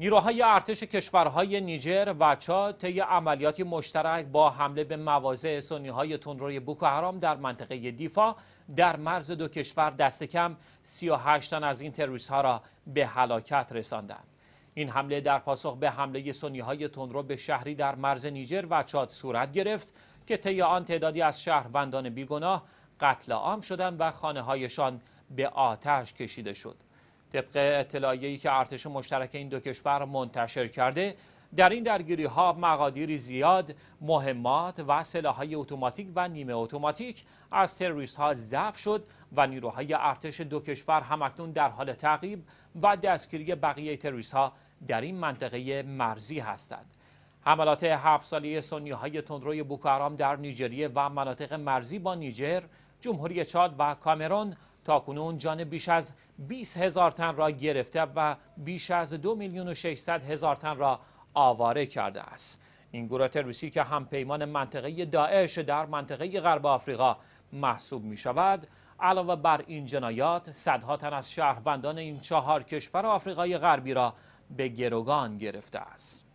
نیروهای ارتش کشورهای نیجر و چاد طی عملیاتی مشترک با حمله به مواضع سونیهای تندروی بوکو حرام در منطقه دیفا در مرز دو کشور دست کم 38 تن از این تروریست را به هلاکت رساندند این حمله در پاسخ به حمله سنیهای تونرو به شهری در مرز نیجر و چاد صورت گرفت که طی آن تعدادی از شهروندان بیگناه قتل عام شدند و خانه هایشان به آتش کشیده شد طبق اطلاعیه‌ای که ارتش مشترک این دو کشور منتشر کرده در این درگیری ها مقادیری زیاد مهمات و سلاحهای اتوماتیک و نیمه اتوماتیک از تروریست ها ضبط شد و نیروهای ارتش دو کشور همکنون در حال تعقیب و دستگیری بقیه تروریست ها در این منطقه مرزی هستند حملات هفت ساله سنی های تندروی بوکارام در نیجریه و مناطق مرزی با نیجر جمهوری چاد و کامرون تاکنون جان بیش از 20 هزار تن را گرفته و بیش از دو میلیون و 600 هزار تن را آواره کرده است این گروه تروریستی که پیمان منطقه داعش در منطقه غرب آفریقا محسوب می شود علاوه بر این جنایات صدها تن از شهروندان این چهار کشور آفریقای غربی را به گروگان گرفته است